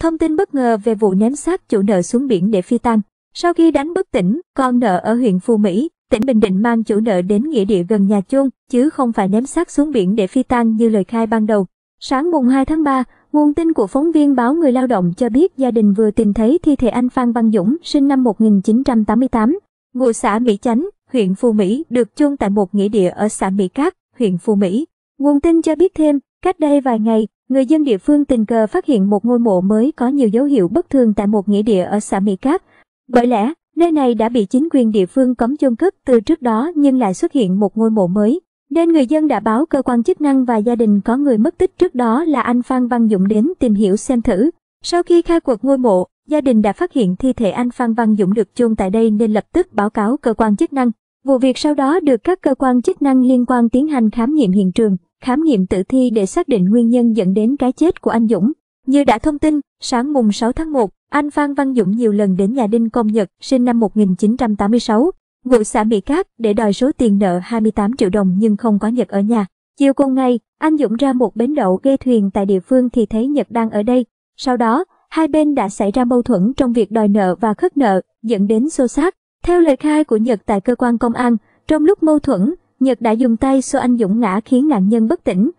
Thông tin bất ngờ về vụ ném xác chủ nợ xuống biển để phi tang. Sau khi đánh bất tỉnh, con nợ ở huyện Phú Mỹ, tỉnh Bình Định mang chủ nợ đến nghĩa địa gần nhà chôn, chứ không phải ném xác xuống biển để phi tang như lời khai ban đầu. Sáng mùng 2 tháng 3, nguồn tin của phóng viên báo Người Lao động cho biết gia đình vừa tìm thấy thi thể anh Phan Văn Dũng, sinh năm 1988, ngụ xã Mỹ Chánh, huyện Phú Mỹ, được chôn tại một nghĩa địa ở xã Mỹ Cát, huyện Phú Mỹ. Nguồn tin cho biết thêm, cách đây vài ngày, người dân địa phương tình cờ phát hiện một ngôi mộ mới có nhiều dấu hiệu bất thường tại một nghĩa địa ở xã Mỹ Cát. Bởi lẽ, nơi này đã bị chính quyền địa phương cấm chôn cất từ trước đó nhưng lại xuất hiện một ngôi mộ mới. Nên người dân đã báo cơ quan chức năng và gia đình có người mất tích trước đó là anh Phan Văn Dũng đến tìm hiểu xem thử. Sau khi khai quật ngôi mộ, gia đình đã phát hiện thi thể anh Phan Văn Dũng được chôn tại đây nên lập tức báo cáo cơ quan chức năng. Vụ việc sau đó được các cơ quan chức năng liên quan tiến hành khám nghiệm hiện trường khám nghiệm tử thi để xác định nguyên nhân dẫn đến cái chết của anh Dũng. Như đã thông tin, sáng mùng 6 tháng 1, anh Phan Văn Dũng nhiều lần đến nhà Đinh Công Nhật sinh năm 1986, ngụ xã Mỹ Cát để đòi số tiền nợ 28 triệu đồng nhưng không có Nhật ở nhà. Chiều cùng ngày, anh Dũng ra một bến đậu ghe thuyền tại địa phương thì thấy Nhật đang ở đây. Sau đó, hai bên đã xảy ra mâu thuẫn trong việc đòi nợ và khất nợ, dẫn đến xô xát. Theo lời khai của Nhật tại cơ quan công an, trong lúc mâu thuẫn, Nhật đã dùng tay xô anh Dũng ngã khiến nạn nhân bất tỉnh.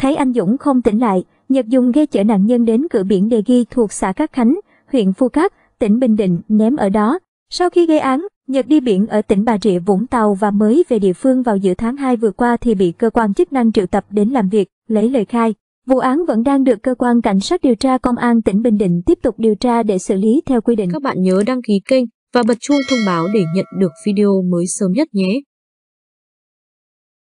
Thấy anh Dũng không tỉnh lại, Nhật dùng ghe chở nạn nhân đến cửa biển Đề Ghi thuộc xã Cát Khánh, huyện Phu Cát, tỉnh Bình Định, ném ở đó. Sau khi gây án, Nhật đi biển ở tỉnh Bà Rịa Vũng Tàu và mới về địa phương vào giữa tháng 2 vừa qua thì bị cơ quan chức năng triệu tập đến làm việc, lấy lời khai. Vụ án vẫn đang được cơ quan cảnh sát điều tra công an tỉnh Bình Định tiếp tục điều tra để xử lý theo quy định. Các bạn nhớ đăng ký kênh và bật chuông thông báo để nhận được video mới sớm nhất nhé.